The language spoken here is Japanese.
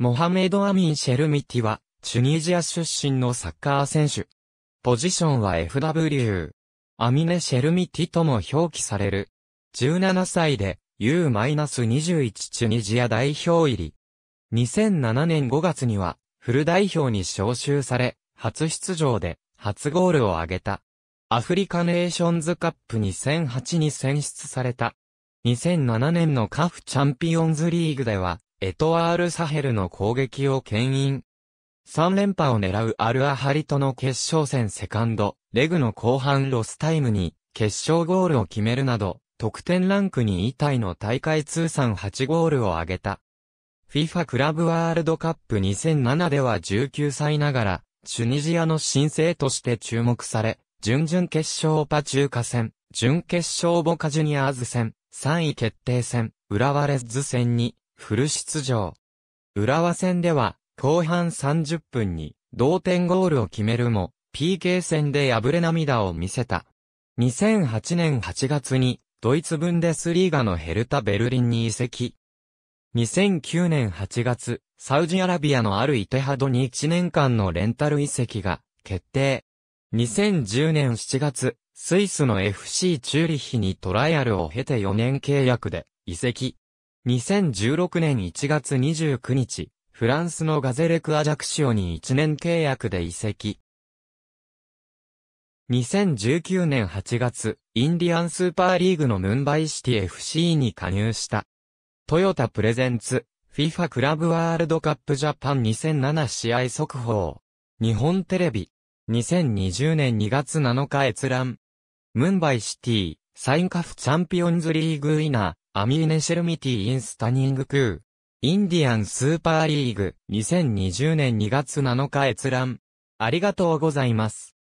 モハメド・アミン・シェルミティは、チュニジア出身のサッカー選手。ポジションは FW。アミネ・シェルミティとも表記される。17歳で U-21 チュニジア代表入り。2007年5月には、フル代表に招集され、初出場で、初ゴールを挙げた。アフリカネーションズカップ2008に選出された。2007年のカフチャンピオンズリーグでは、エトワール・サヘルの攻撃を牽引。3連覇を狙うアルアハリとの決勝戦セカンド、レグの後半ロスタイムに決勝ゴールを決めるなど、得点ランク2位タイの大会通算8ゴールを挙げた。FIFA クラブワールドカップ2007では19歳ながら、チュニジアの新星として注目され、準々決勝パ中華戦、準決勝ボカジュニアーズ戦、3位決定戦、浦和レッズ戦にフル出場。浦和戦では、後半30分に同点ゴールを決めるも、PK 戦で敗れ涙を見せた。2008年8月に、ドイツブンデスリーガのヘルタ・ベルリンに移籍。2009年8月、サウジアラビアのあるイテハドに1年間のレンタル移籍が決定。2010年7月、スイスの FC チューリヒにトライアルを経て4年契約で移籍。2016年1月29日、フランスのガゼレクアジャクシオに1年契約で移籍。2019年8月、インディアンスーパーリーグのムンバイシティ FC に加入した。トヨタプレゼンツ、FIFA クラブワールドカップジャパン2007試合速報。日本テレビ。2020年2月7日閲覧。ムンバイシティ、サインカフチャンピオンズリーグイナー、アミーネシェルミティインスタニングクー。インディアンスーパーリーグ2020年2月7日閲覧。ありがとうございます。